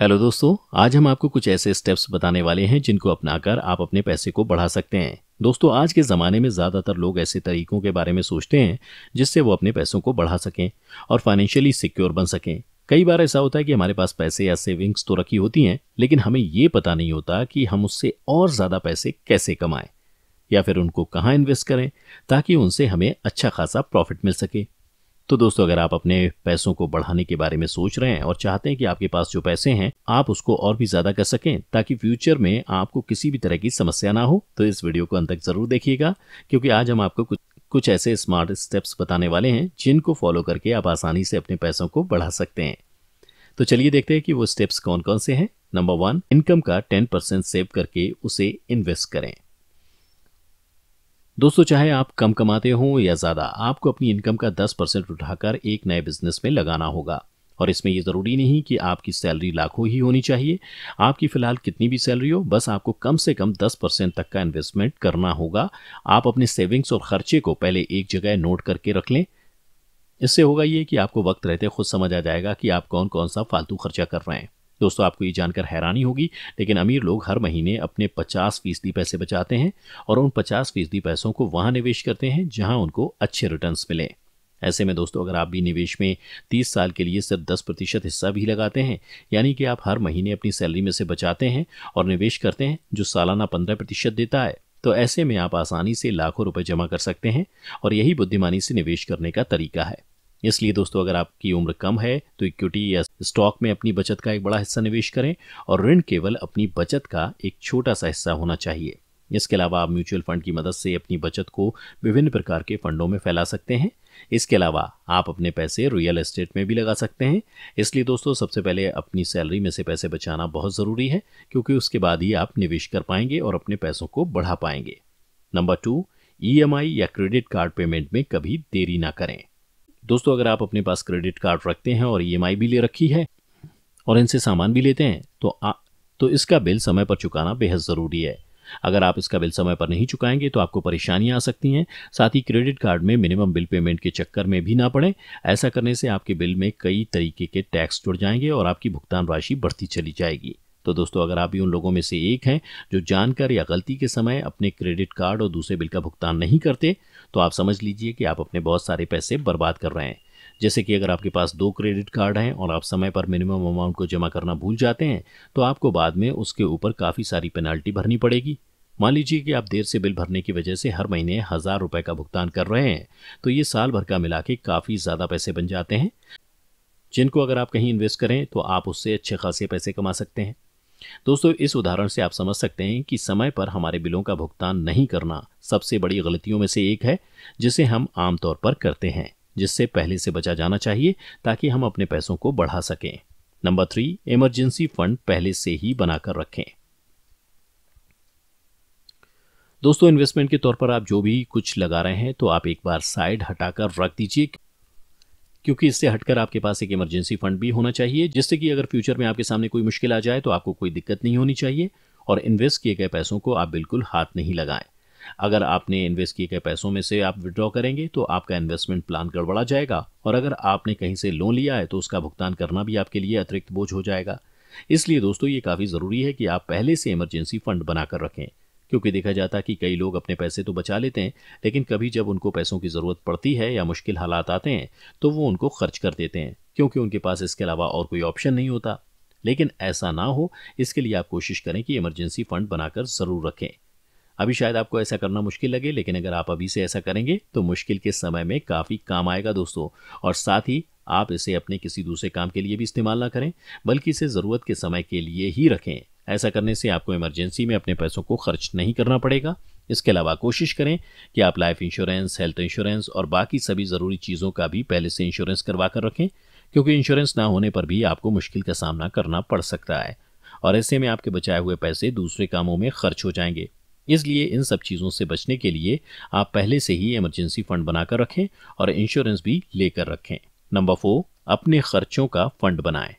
hello दोस्तों आज हम आपको कुछ ऐसे स्टेप्स बताने वाले हैं जिनको अपनाकर आप अपने पैसे को बढ़ा सकते हैं दोस्तों आज के ज़माने में ज़्यादातर लोग ऐसे तरीकों के बारे में सोचते हैं जिससे वो अपने पैसों को बढ़ा सकें और फाइनेंशियली सिक्योर बन सकें कई बार ऐसा होता है कि हमारे पास पैसे या सेविंग्स तो रखी होती हैं लेकिन हमें ये पता नहीं होता कि हम उससे और ज़्यादा पैसे कैसे कमाएं या फिर उनको कहाँ इन्वेस्ट करें ताकि उनसे हमें अच्छा खासा प्रॉफिट मिल सके तो दोस्तों अगर आप अपने पैसों को बढ़ाने के बारे में सोच रहे हैं और चाहते हैं कि आपके पास जो पैसे हैं आप उसको और भी ज्यादा कर सकें ताकि फ्यूचर में आपको किसी भी तरह की समस्या ना हो तो इस वीडियो को अंत तक जरूर देखिएगा क्योंकि आज हम आपको कुछ कुछ ऐसे स्मार्ट स्टेप्स बताने वाले हैं जिनको फॉलो करके आप आसानी से अपने पैसों को बढ़ा सकते हैं तो चलिए देखते हैं कि वो स्टेप्स कौन कौन से हैं नंबर वन इनकम का टेन परसेंट सेव करके उसे इन्वेस्ट करें दोस्तों चाहे आप कम कमाते हों या ज़्यादा आपको अपनी इनकम का 10 परसेंट उठाकर एक नए बिजनेस में लगाना होगा और इसमें यह ज़रूरी नहीं कि आपकी सैलरी लाखों ही होनी चाहिए आपकी फ़िलहाल कितनी भी सैलरी हो बस आपको कम से कम 10 परसेंट तक का इन्वेस्टमेंट करना होगा आप अपने सेविंग्स और खर्चे को पहले एक जगह नोट करके रख लें इससे होगा ये कि आपको वक्त रहते खुद समझ आ जाएगा कि आप कौन कौन सा फालतू खर्चा कर रहे हैं दोस्तों आपको ये जानकर हैरानी होगी लेकिन अमीर लोग हर महीने अपने पचास फीसदी पैसे बचाते हैं और उन पचास फीसदी पैसों को वहां निवेश करते हैं जहां उनको अच्छे रिटर्न मिले ऐसे में दोस्तों अगर आप भी निवेश में 30 साल के लिए सिर्फ 10 प्रतिशत हिस्सा भी लगाते हैं यानी कि आप हर महीने अपनी सैलरी में से बचाते हैं और निवेश करते हैं जो सालाना 15 प्रतिशत देता है तो ऐसे में आप आसानी से लाखों रुपए जमा कर सकते हैं और यही बुद्धिमानी से निवेश करने का तरीका है इसलिए दोस्तों अगर आपकी उम्र कम है तो इक्विटी या स्टॉक में अपनी बचत का एक बड़ा हिस्सा निवेश करें और ऋण केवल अपनी बचत का एक छोटा सा हिस्सा होना चाहिए इसके अलावा आप म्यूचुअल फंड की मदद से अपनी बचत को विभिन्न प्रकार के फंडों में फैला सकते हैं इसके अलावा आप अपने पैसे रियल एस्टेट में भी लगा सकते हैं इसलिए दोस्तों सबसे पहले अपनी सैलरी में से पैसे बचाना बहुत ज़रूरी है क्योंकि उसके बाद ही आप निवेश कर पाएंगे और अपने पैसों को बढ़ा पाएंगे नंबर टू ई या क्रेडिट कार्ड पेमेंट में कभी देरी ना करें दोस्तों अगर आप अपने पास क्रेडिट कार्ड रखते हैं और ई e भी ले रखी है और इनसे सामान भी लेते हैं तो आ, तो इसका बिल समय पर चुकाना बेहद ज़रूरी है अगर आप इसका बिल समय पर नहीं चुकाएंगे तो आपको परेशानियां आ सकती हैं साथ ही क्रेडिट कार्ड में मिनिमम बिल पेमेंट के चक्कर में भी ना पड़े ऐसा करने से आपके बिल में कई तरीके के टैक्स जुड़ जाएंगे और आपकी भुगतान राशि बढ़ती चली जाएगी तो दोस्तों अगर आप भी उन लोगों में से एक हैं जो जानकर या गलती के समय अपने क्रेडिट कार्ड और दूसरे बिल का भुगतान नहीं करते तो आप समझ लीजिए कि आप अपने बहुत सारे पैसे बर्बाद कर रहे हैं जैसे कि अगर आपके पास दो क्रेडिट कार्ड हैं और आप समय पर मिनिमम अमाउंट को जमा करना भूल जाते हैं तो आपको बाद में उसके ऊपर काफ़ी सारी पेनाल्टी भरनी पड़ेगी मान लीजिए कि आप देर से बिल भरने की वजह से हर महीने हज़ार रुपये का भुगतान कर रहे हैं तो ये साल भर का मिला के काफ़ी ज़्यादा पैसे बन जाते हैं जिनको अगर आप कहीं इन्वेस्ट करें तो आप उससे अच्छे खासे पैसे कमा सकते हैं दोस्तों इस उदाहरण से आप समझ सकते हैं कि समय पर हमारे बिलों का भुगतान नहीं करना सबसे बड़ी गलतियों में से एक है जिसे हम आमतौर पर करते हैं जिससे पहले से बचा जाना चाहिए ताकि हम अपने पैसों को बढ़ा सकें नंबर थ्री इमरजेंसी फंड पहले से ही बनाकर रखें दोस्तों इन्वेस्टमेंट के तौर पर आप जो भी कुछ लगा रहे हैं तो आप एक बार साइड हटाकर रख दीजिए क्योंकि इससे हटकर आपके पास एक इमरजेंसी फंड भी होना चाहिए जिससे कि अगर फ्यूचर में आपके सामने कोई मुश्किल आ जाए तो आपको कोई दिक्कत नहीं होनी चाहिए और इन्वेस्ट किए गए पैसों को आप बिल्कुल हाथ नहीं लगाएं अगर आपने इन्वेस्ट किए गए पैसों में से आप विड्रॉ करेंगे तो आपका इन्वेस्टमेंट प्लान गड़बड़ा जाएगा और अगर आपने कहीं से लोन लिया है तो उसका भुगतान करना भी आपके लिए अतिरिक्त बोझ हो जाएगा इसलिए दोस्तों ये काफ़ी ज़रूरी है कि आप पहले से इमरजेंसी फंड बनाकर रखें क्योंकि देखा जाता कि कई लोग अपने पैसे तो बचा लेते हैं लेकिन कभी जब उनको पैसों की ज़रूरत पड़ती है या मुश्किल हालात आते हैं तो वो उनको खर्च कर देते हैं क्योंकि उनके पास इसके अलावा और कोई ऑप्शन नहीं होता लेकिन ऐसा ना हो इसके लिए आप कोशिश करें कि इमरजेंसी फंड बनाकर ज़रूर रखें अभी शायद आपको ऐसा करना मुश्किल लगे लेकिन अगर आप अभी से ऐसा करेंगे तो मुश्किल के समय में काफ़ी काम आएगा दोस्तों और साथ ही आप इसे अपने किसी दूसरे काम के लिए भी इस्तेमाल ना करें बल्कि इसे ज़रूरत के समय के लिए ही रखें ऐसा करने से आपको इमरजेंसी में अपने पैसों को खर्च नहीं करना पड़ेगा इसके अलावा कोशिश करें कि आप लाइफ इंश्योरेंस हेल्थ इंश्योरेंस और बाकी सभी ज़रूरी चीज़ों का भी पहले से इंश्योरेंस करवा कर रखें क्योंकि इंश्योरेंस ना होने पर भी आपको मुश्किल का सामना करना पड़ सकता है और ऐसे में आपके बचाए हुए पैसे दूसरे कामों में खर्च हो जाएंगे इसलिए इन सब चीज़ों से बचने के लिए आप पहले से ही इमरजेंसी फंड बनाकर रखें और इंश्योरेंस भी लेकर रखें नंबर फोर अपने खर्चों का फंड बनाएं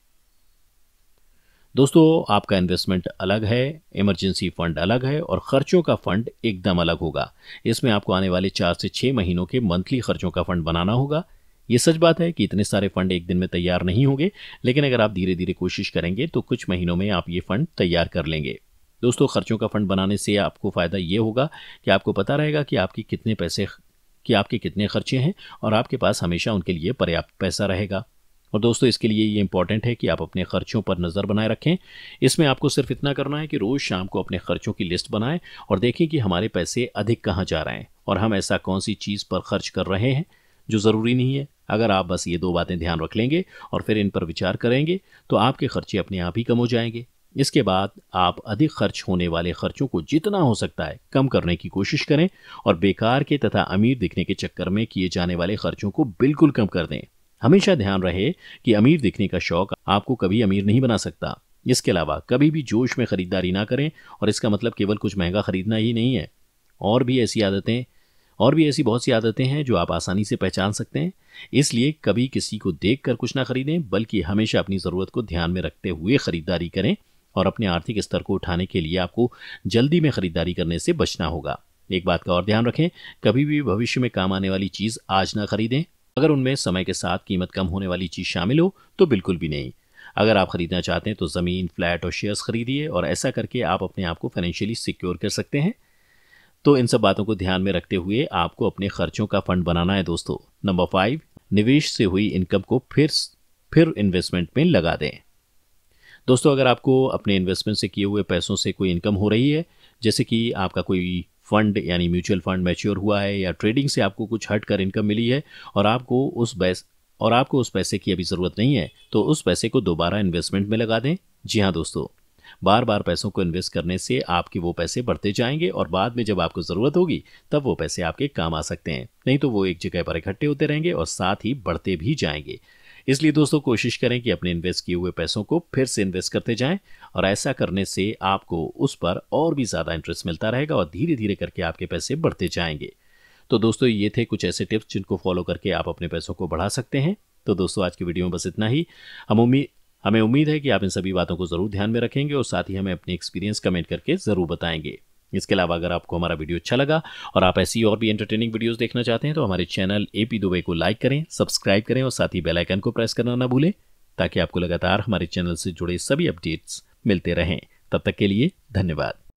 दोस्तों आपका इन्वेस्टमेंट अलग है इमरजेंसी फंड अलग है और खर्चों का फंड एकदम अलग होगा इसमें आपको आने वाले चार से छः महीनों के मंथली खर्चों का फंड बनाना होगा ये सच बात है कि इतने सारे फंड एक दिन में तैयार नहीं होंगे लेकिन अगर आप धीरे धीरे कोशिश करेंगे तो कुछ महीनों में आप ये फंड तैयार कर लेंगे दोस्तों खर्चों का फंड बनाने से आपको फ़ायदा ये होगा कि आपको पता रहेगा कि आपके कितने पैसे कि आपके कितने खर्चे हैं और आपके पास हमेशा उनके लिए पर्याप्त पैसा रहेगा और दोस्तों इसके लिए ये इंपॉर्टेंट है कि आप अपने खर्चों पर नज़र बनाए रखें इसमें आपको सिर्फ इतना करना है कि रोज़ शाम को अपने खर्चों की लिस्ट बनाएं और देखें कि हमारे पैसे अधिक कहाँ जा रहे हैं और हम ऐसा कौन सी चीज़ पर खर्च कर रहे हैं जो ज़रूरी नहीं है अगर आप बस ये दो बातें ध्यान रख लेंगे और फिर इन पर विचार करेंगे तो आपके खर्चे अपने आप ही कम हो जाएंगे इसके बाद आप अधिक खर्च होने वाले खर्चों को जितना हो सकता है कम करने की कोशिश करें और बेकार के तथा अमीर दिखने के चक्कर में किए जाने वाले खर्चों को बिल्कुल कम कर दें हमेशा ध्यान रहे कि अमीर दिखने का शौक आपको कभी अमीर नहीं बना सकता इसके अलावा कभी भी जोश में खरीदारी ना करें और इसका मतलब केवल कुछ महंगा खरीदना ही नहीं है और भी ऐसी आदतें और भी ऐसी बहुत सी आदतें हैं जो आप आसानी से पहचान सकते हैं इसलिए कभी किसी को देख कर कुछ ना खरीदें बल्कि हमेशा अपनी ज़रूरत को ध्यान में रखते हुए खरीदारी करें और अपने आर्थिक स्तर को उठाने के लिए आपको जल्दी में खरीदारी करने से बचना होगा एक बात का और ध्यान रखें कभी भी भविष्य में काम आने वाली चीज़ आज ना खरीदें अगर उनमें समय के साथ कीमत कम होने वाली चीज शामिल हो तो बिल्कुल भी नहीं अगर आप खरीदना चाहते हैं तो ज़मीन फ्लैट और शेयर्स खरीदिए और ऐसा करके आप अपने आप को फाइनेंशियली सिक्योर कर सकते हैं तो इन सब बातों को ध्यान में रखते हुए आपको अपने खर्चों का फंड बनाना है दोस्तों नंबर फाइव निवेश से हुई इनकम को फिर फिर इन्वेस्टमेंट में लगा दें दोस्तों अगर आपको अपने इन्वेस्टमेंट से किए हुए पैसों से कोई इनकम हो रही है जैसे कि आपका कोई फंड यानी म्यूचुअल फंड मैच्योर हुआ है या ट्रेडिंग से आपको कुछ हट कर इनकम मिली है और आपको उस बैस और आपको उस पैसे की अभी ज़रूरत नहीं है तो उस पैसे को दोबारा इन्वेस्टमेंट में लगा दें जी हाँ दोस्तों बार बार पैसों को इन्वेस्ट करने से आपके वो पैसे बढ़ते जाएंगे और बाद में जब आपको ज़रूरत होगी तब वो पैसे आपके काम आ सकते हैं नहीं तो वो एक जगह पर इकट्ठे होते रहेंगे और साथ ही बढ़ते भी जाएंगे इसलिए दोस्तों कोशिश करें कि अपने इन्वेस्ट किए हुए पैसों को फिर से इन्वेस्ट करते जाएं और ऐसा करने से आपको उस पर और भी ज़्यादा इंटरेस्ट मिलता रहेगा और धीरे धीरे करके आपके पैसे बढ़ते जाएंगे तो दोस्तों ये थे कुछ ऐसे टिप्स जिनको फॉलो करके आप अपने पैसों को बढ़ा सकते हैं तो दोस्तों आज की वीडियो में बस इतना ही हम उम्मीद हमें उम्मीद है कि आप इन सभी बातों को ज़रूर ध्यान में रखेंगे और साथ ही हमें अपने एक्सपीरियंस कमेंट करके ज़रूर बताएंगे इसके अलावा अगर आपको हमारा वीडियो अच्छा लगा और आप ऐसी और भी एंटरटेनिंग वीडियोस देखना चाहते हैं तो हमारे चैनल ए पी दुबे को लाइक करें सब्सक्राइब करें और साथ ही बेल आइकन को प्रेस करना ना भूलें ताकि आपको लगातार हमारे चैनल से जुड़े सभी अपडेट्स मिलते रहें तब तक के लिए धन्यवाद